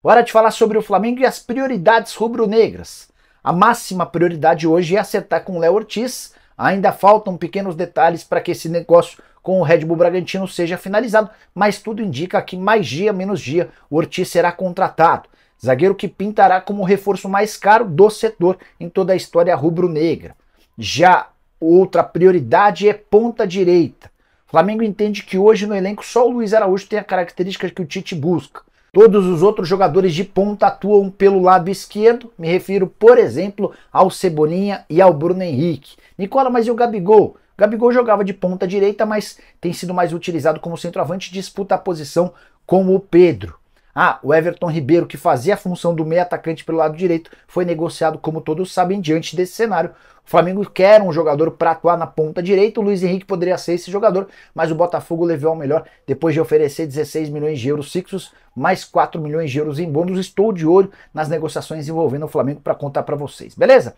Hora de falar sobre o Flamengo e as prioridades rubro-negras. A máxima prioridade hoje é acertar com o Léo Ortiz. Ainda faltam pequenos detalhes para que esse negócio com o Red Bull Bragantino seja finalizado, mas tudo indica que mais dia menos dia o Ortiz será contratado. Zagueiro que pintará como o reforço mais caro do setor em toda a história rubro-negra. Já outra prioridade é ponta direita. Flamengo entende que hoje no elenco só o Luiz Araújo tem a característica que o Tite busca. Todos os outros jogadores de ponta atuam pelo lado esquerdo, me refiro, por exemplo, ao Cebolinha e ao Bruno Henrique. Nicola, mas e o Gabigol? Gabigol jogava de ponta direita, mas tem sido mais utilizado como centroavante, e disputa a posição com o Pedro. Ah, o Everton Ribeiro, que fazia a função do meio atacante pelo lado direito, foi negociado, como todos sabem, diante desse cenário. O Flamengo quer um jogador para atuar na ponta direita, o Luiz Henrique poderia ser esse jogador, mas o Botafogo levou ao melhor depois de oferecer 16 milhões de euros fixos, mais 4 milhões de euros em bônus. Estou de olho nas negociações envolvendo o Flamengo para contar para vocês, beleza?